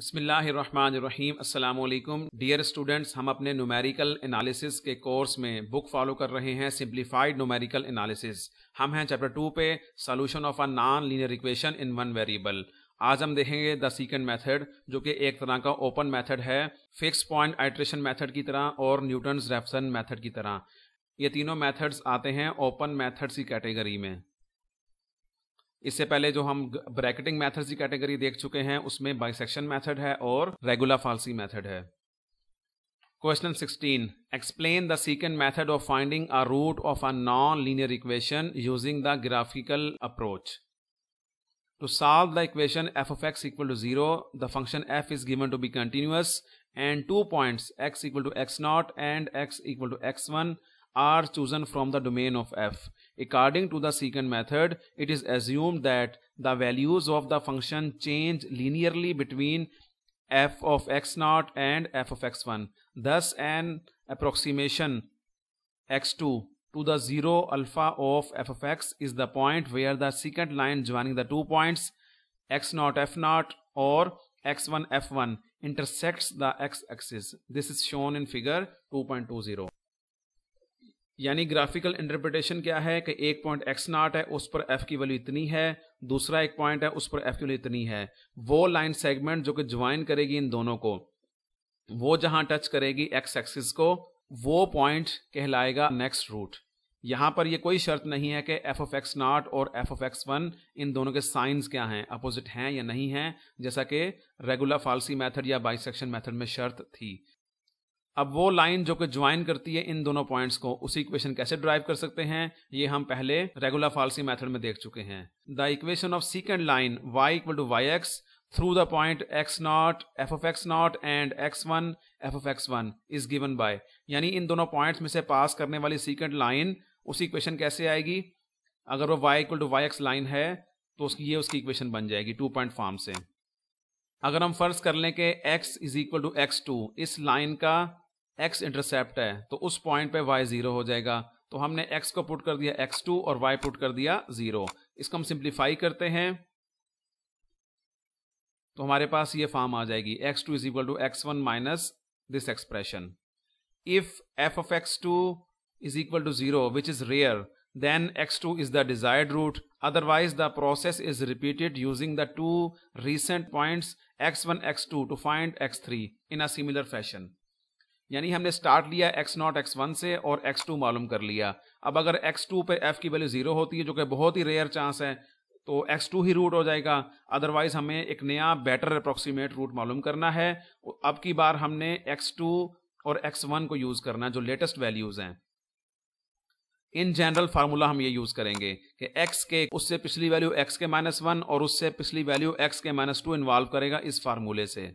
अस्सलाम वालेकुम dear students हम अपने न्यूमेरिकल एनालिसिस के कोर्स में बुक फॉलो कर रहे हैं सिंप्लीफाइड न्यूमेरिकल एनालिसिस हम हैं चैप्टर टू पे solution of a non linear equation in one variable आज हम देखेंगे द सीकेंड मेथड जो कि एक तरह का ओपन मेथड है फिक्स पॉइंट आइट्रेशन मेथड की तरह और न्यूटन रेफसन मेथड की तरह ये तीनों मेथड्स आते हैं ओपन मेथड की कैटेगरी में इससे पहले जो हम ब्रैकेटिंग मैथड की कैटेगरी देख चुके हैं उसमें बाइसेक्शन मैथड है और रेगुलर फॉल्सी मैथड है question 16 explain the secant method of finding a root of a non linear equation using the graphical approach to solve the equation f of x equal to zero the function f is given to be continuous and two point x equal to x not and x equal to x one are chosen from the domain of f According to the secant method, it is assumed that the values of the function change linearly between f of x0 and f of x1. Thus, an approximation x2 to the 0 alpha of f of x is the point where the secant line joining the two points x0 f0 or x1 f1 intersects the x-axis. This is shown in figure 2.20. यानी graphical interpretation क्या है कि एक point x नाट है उस पर F की value इतनी है दूसरा एक पॉइंट है उस पर एफ की वैल्यू इतनी है वो लाइन सेगमेंट जो कि ज्वाइन करेगी इन दोनों को वो जहां टच करेगी एक्स एक्सिस को वो पॉइंट कहलाएगा नेक्स्ट रूट यहां पर ये कोई शर्त नहीं है कि एफ ऑफ एक्स नॉट और एफ ऑफ एक्स वन इन दोनों के साइंस क्या हैं अपोजिट हैं या नहीं हैं जैसा कि रेगुलर फालसी मेथड या बाइसेक्शन मेथड में शर्त थी अब वो लाइन जो कि ज्वाइन करती है इन दोनों पॉइंट्स को उसी इक्वेशन कैसे ड्राइव कर सकते हैं ये हम पहले रेगुलर फालसी मेथड में देख चुके हैं the equation of secant line y equal to y x point x not f of x not and x one f of x one is given by यानी इन दोनों पॉइंट्स में से पास करने वाली सीकेंड लाइन उसी इक्वेशन कैसे आएगी अगर वो y equal to y x line है तो उसकी ये उसकी इक्वेशन बन जाएगी टू पॉइंट फॉर्म से अगर हम फर्ज कर लें कि x is equal to x two इस लाइन का एक्स इंटरसेप्ट है तो उस पॉइंट पे वाई जीरो हो जाएगा तो हमने एक्स को पुट कर दिया एक्स टू और वाई पुट कर दिया जीरो इसको हम सिंप्लीफाई करते हैं तो हमारे पास ये फॉर्म आ जाएगी x two is equal to x one minus this expression if f of x two is equal to zero which is rare then x two the desired root otherwise the process is repeated using the two recent the x one x two to find x three in a similar fashion यानी हमने start लिया x not x one से और x two मालूम कर लिया अब अगर एक्स टू पे एफ की वैल्यू ज़ीरो होती है जो कि बहुत ही रेयर चांस है तो एक्स टू ही रूट हो जाएगा अदरवाइज हमें एक नया बेटर अप्रोक्सीमेट रूट मालूम करना है अब की बार हमने एक्स टू और एक्स वन को यूज़ करना है जो लेटेस्ट वैल्यूज़ हैं इन जनरल फार्मूला हम ये यूज़ करेंगे कि x के उससे पिछली वैल्यू x के माइनस वन और उससे पिछली वैल्यू x के माइनस टू इन्वॉल्व करेगा इस फार्मूले से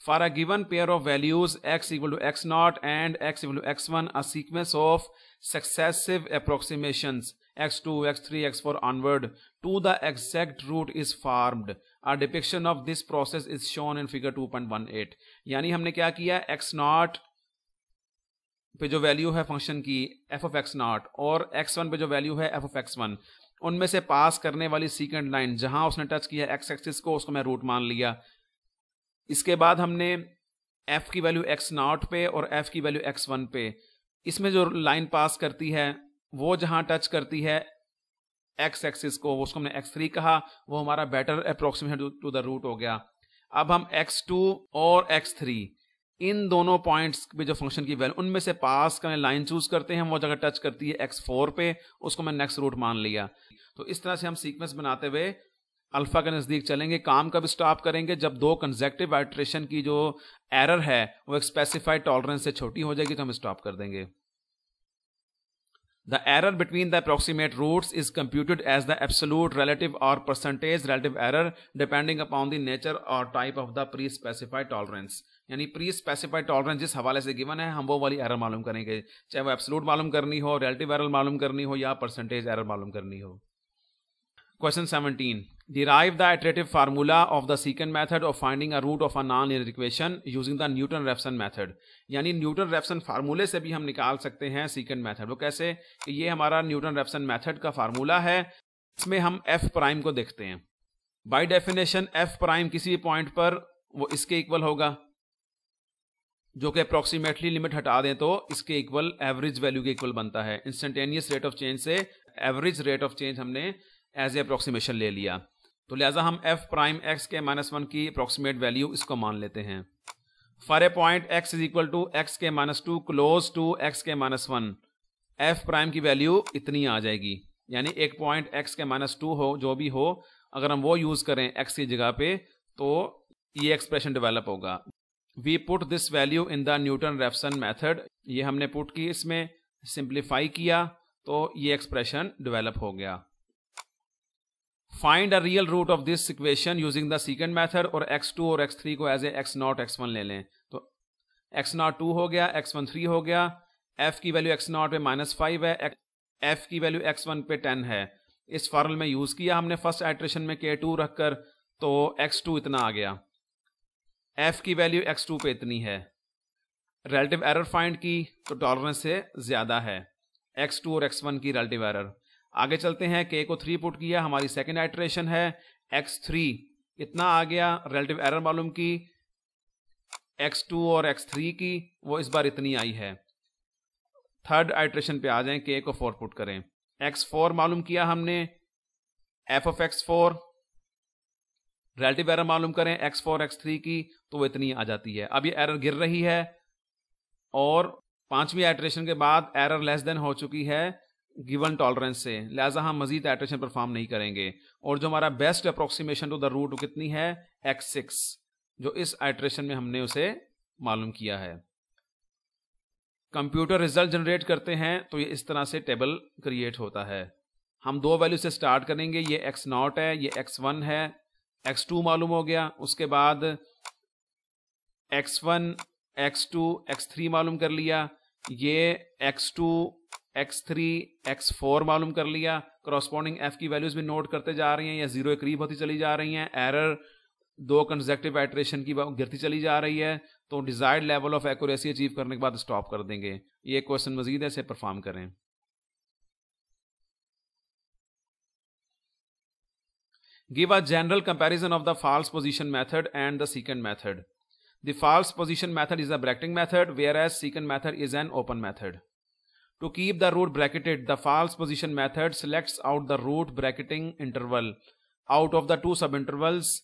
for a given pair of values x equal to x naught and x equal to x1 a sequence of successive approximations x2 x3 x4 onward to the exact root is formed a depiction of this process is shown in figure 2.18 यानी हमने क्या किया x naught पे जो value है function की f of x not और x one पे जो वैल्यू है एफ ऑफ एक्स वन उनमें से पास करने वाली सीकेंड लाइन जहां उसने टच किया एक्स एक्सिस को उसको मैं रूट मान लिया इसके बाद हमने एफ़ की वैल्यू एक्स नॉट पे और एफ़ की वैल्यू एक्स वन पे इसमें जो लाइन पास करती है वो जहां टच करती है एक्स एक्सिस को उसको हमने एक्स थ्री कहा वो हमारा better approximation to the root हो गया अब हम एक्स टू और एक्स थ्री इन दोनों पॉइंट्स पे जो फंक्शन की वैल्यू उनमें से पास करने लाइन चूज करते हैं वो जगह टच करती है एक्स फोर पे उसको मैं नेक्स्ट रूट मान लिया तो इस तरह से हम सीक्वेंस बनाते हुए अल्फा के नज़दीक चलेंगे काम कब स्टॉप करेंगे जब दो कंजेक्टिव आइट्रेशन की जो एरर है वो एक स्पेसिफाइड टॉलरेंस से छोटी हो जाएगी तो हम स्टॉप कर देंगे the error between the approximate roots is computed as the absolute relative or percentage relative error depending upon the nature or type of the pre specified tolerance यानी प्री स्पेसिफाइड टॉलरेंस जिस हवाले से given है हम वो वाली error मालूम करेंगे चाहे वो एब्सोलूट मालूम करनी हो रिलेटिव एरर मालूम करनी हो या परसेंटेज एरर मालूम करनी हो question seventeen Derive the iterative formula of the secant method of finding a root of a non-linear equation using the Newton-Raphson method. yani Newton-Raphson formula se bhi hum nikal sakte hain secant method. wo kaise ki ye hamara Newton-Raphson method ka formula hai isme hum f prime ko dekhte hain by definition f prime kisi भी point पर वो इसके equal होगा जो कि approximately limit हटा दें तो इसके इक्वल एवरेज वैल्यू के इक्वल बनता है इंस्टेंटेनियस रेट ऑफ चेंज से एवरेज रेट ऑफ चेंज हमने एज ए अप्रोक्सीमेशन ले लिया तो लिहाजा हम एफ प्राइम एक्स के माइनस वन की अप्रोक्सीमेट वैल्यू इसको मान लेते हैं for a point x is equal to x के minus two close to x के माइनस वन एफ प्राइम की वैल्यू इतनी आ जाएगी यानी एक पॉइंट एक्स के माइनस टू हो जो भी हो अगर हम वो यूज़ करें एक्स की जगह पे तो ये एक्सप्रेशन डेवलप होगा we put this value in the Newton Raphson method ये हमने पुट की इसमें सिंप्लीफाई किया तो ये एक्सप्रेशन डिवेलप हो गया find a real root of this equation using the secant method और एक्स टू और एक्स थ्री को as a x not x one ले लें तो एक्स नॉट टू हो गया एक्स वन थ्री हो गया एफ की वैल्यू एक्स नॉट पे माइनस फाइव है एफ की वैल्यू एक्स वन पे टेन है इस फॉर्मल में यूज़ किया हमने फर्स्ट एट्रेशन में के टू रखकर तो एक्स टू इतना आ गया एफ की वैल्यू एक्स टू पे इतनी है रिलेटिव एरर फाइंड की तो टॉलरेंस से ज़्यादा है एक्स टू और एक्स वन की रिलेटिव एरर आगे चलते हैं के को थ्री पुट किया हमारी सेकेंड आइट्रेशन है एक्स थ्री इतना आ गया रिलेटिव एरर मालूम की एक्स टू और एक्स थ्री की वो इस बार इतनी आई है थर्ड आइट्रेशन पे आ जाएं के को फोर पुट करें एक्स फोर मालूम किया हमने f of x four relative error मालूम करें एक्स फोर एक्स थ्री की तो वो इतनी आ जाती है अब ये एरर गिर रही है और पांचवी आइट्रेशन के बाद एरर लेस देन हो चुकी है गिवन टॉलरेंस से लिहाजा हम मजीद आइट्रेशन परफॉर्म नहीं करेंगे और जो हमारा best approximation to the root कितनी है एक्स सिक्स जो इस आइट्रेशन में हमने उसे मालूम किया है कंप्यूटर रिजल्ट जनरेट करते हैं तो ये इस तरह से टेबल क्रिएट होता है हम दो वैल्यू से स्टार्ट करेंगे ये एक्स नॉट है ये एक्स वन है एक्स टू मालूम हो गया उसके बाद x one x two x three मालूम कर लिया ये x two x three x four मालूम कर लिया क्रॉसपॉन्डिंग एफ की वैल्यूज भी नोट करते जा रहे हैं या जीरो के करीब होती चली जा रही हैं एरर दो कंजेक्टिव एट्रेशन की गिरती चली जा रही है तो desired level of accuracy achieve करने के बाद स्टॉप कर देंगे ये क्वेश्चन मजीद है इसे परफॉर्म करें give a general comparison of the false position method and the secant method the false position method is the bracketing method whereas secant method is an open method To keep the root bracketed, the false position method selects out the root bracketing interval out of the two subintervals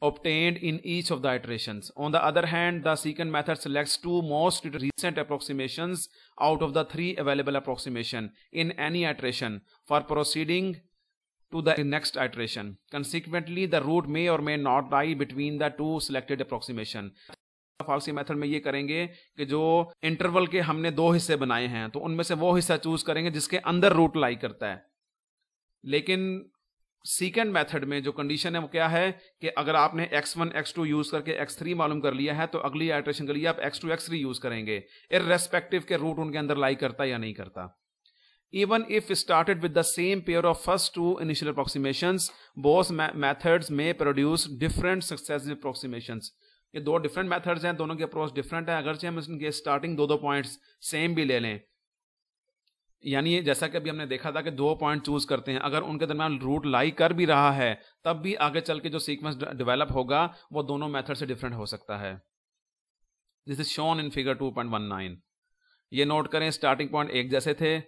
obtained in each of the iterations. On the other hand, the secant method selects two most recent approximations out of the three available approximation in any iteration for proceeding to the next iteration. Consequently, the root may or may not lie between the two selected approximation. Falsi method में ये करेंगे कि जो interval के हमने दो हिस्से बनाए हैं तो उनमें से वो हिस्सा चूज करेंगे जिसके अंदर रूट लाई करता है लेकिन सीकेंड मेथड में जो कंडीशन है वो क्या है कि अगर आपने x1 x2 यूज करके x3 मालूम कर लिया है तो अगली आइट्रेशन के लिए आप x2 x3 यूज करेंगे इरेस्पेक्टिव के रूट उनके अंदर लाई करता या नहीं करता even if started with the same pair of first two initial approximation both methods में प्रोड्यूस डिफरेंट सक्सेसिव approximations ये दो डिफरेंट मेथड्स हैं दोनों के अप्रोच डिफरेंट है अगर से हम इनके स्टार्टिंग दो दो पॉइंट्स सेम भी ले लें यानी जैसा कि अभी हमने देखा था कि दो पॉइंट चूज करते हैं अगर उनके दरमियान रूट लाई कर भी रहा है तब भी आगे चल के जो सीक्वेंस डेवलप होगा वो दोनों मेथड से डिफरेंट हो सकता है this is shown in figure 2.19 ये नोट करें स्टार्टिंग पॉइंट एक जैसे थे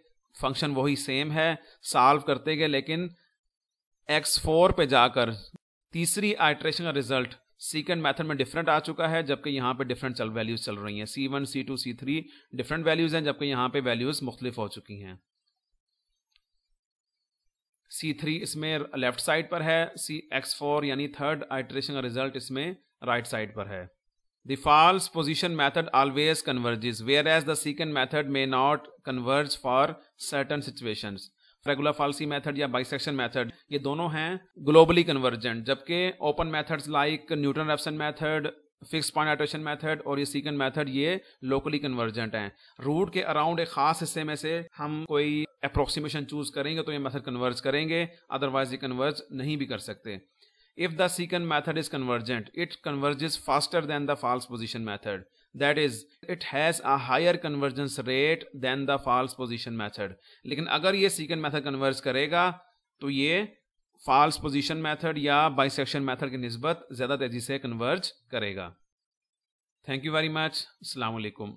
फंक्शन वही सेम है सॉल्व करते गए लेकिन एक्स फोर पे जाकर तीसरी आइट्रेशन का रिजल्ट सीकेंड मेथड में डिफरेंट आ चुका है जबकि यहाँ पे डिफरेंट चल वैल्यूज चल रही हैं c one c two c three different values हैं जबकि यहाँ पे वैल्यूज मुख्तलिफ हो चुकी हैं सी थ्री इसमें लेफ्ट साइड पर है सी एक्स फोर यानी थर्ड आइट्रेशन का रिजल्ट इसमें राइट साइड पर है the false position method always converges whereas the secant method may not converge for certain situations regular falsi method या bisection method ये दोनों हैं ग्लोबली कन्वर्जेंट जबकि open methods like Newton Raphson method fix point method और ये secant method ये locally convergent हैं root के अराउंड एक खास हिस्से में से हम कोई अप्रोक्सीमेशन चूज करेंगे तो ये मेथड कन्वर्ज करेंगे अदरवाइज ये कन्वर्ज नहीं भी कर सकते if the secant method is convergent it is faster than the false position method that is it has a higher convergence rate than the false position method लेकिन अगर ये secant method converge करेगा तो ये फॉल्स पोजिशन मैथड या bisection method की नस्बत ज़्यादा तेज़ी से कन्वर्ज करेगा थैंक यू वेरी मच अलैक्म